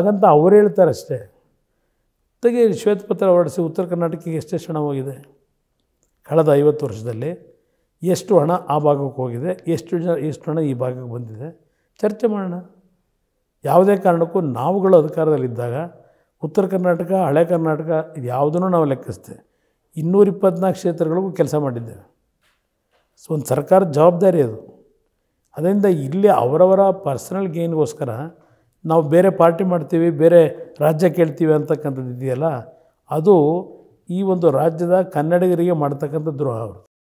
ಹಾಗಂತ ಅವರು ಹೇಳ್ತಾರೆ ಅಷ್ಟೇ ತೆಗೆ ಶ್ವೇತಪತ್ರ ಹೊರಡಿಸಿ ಉತ್ತರ ಕರ್ನಾಟಕಕ್ಕೆ ಎಷ್ಟೆಷ್ಟು ಹಣ ಹೋಗಿದೆ ಕಳೆದ ಐವತ್ತು ವರ್ಷದಲ್ಲಿ ಎಷ್ಟು ಹಣ ಆ ಭಾಗಕ್ಕೆ ಹೋಗಿದೆ ಎಷ್ಟು ಜನ ಎಷ್ಟು ಹಣ ಈ ಭಾಗಕ್ಕೆ ಬಂದಿದೆ ಚರ್ಚೆ ಮಾಡೋಣ ಯಾವುದೇ ಕಾರಣಕ್ಕೂ ನಾವುಗಳು ಅಧಿಕಾರದಲ್ಲಿದ್ದಾಗ ಉತ್ತರ ಕರ್ನಾಟಕ ಹಳೆ ಕರ್ನಾಟಕ ಯಾವುದನ್ನು ನಾವು ಲೆಕ್ಕಿಸ್ತೇವೆ ಇನ್ನೂರ ಕ್ಷೇತ್ರಗಳಿಗೂ ಕೆಲಸ ಮಾಡಿದ್ದೇವೆ ಸೊ ಒಂದು ಸರ್ಕಾರದ ಜವಾಬ್ದಾರಿ ಅದು ಅದರಿಂದ ಇಲ್ಲಿ ಅವರವರ ಪರ್ಸನಲ್ ಗೇನ್ಗೋಸ್ಕರ ನಾವು ಬೇರೆ ಪಾರ್ಟಿ ಮಾಡ್ತೀವಿ ಬೇರೆ ರಾಜ್ಯ ಕೇಳ್ತೀವಿ ಅಂತಕ್ಕಂಥದ್ದು ಇದೆಯಲ್ಲ ಅದು ಈ ಒಂದು ರಾಜ್ಯದ ಕನ್ನಡಿಗರಿಗೆ ಮಾಡ್ತಕ್ಕಂಥ ದ್ರೋಹ ಅವರು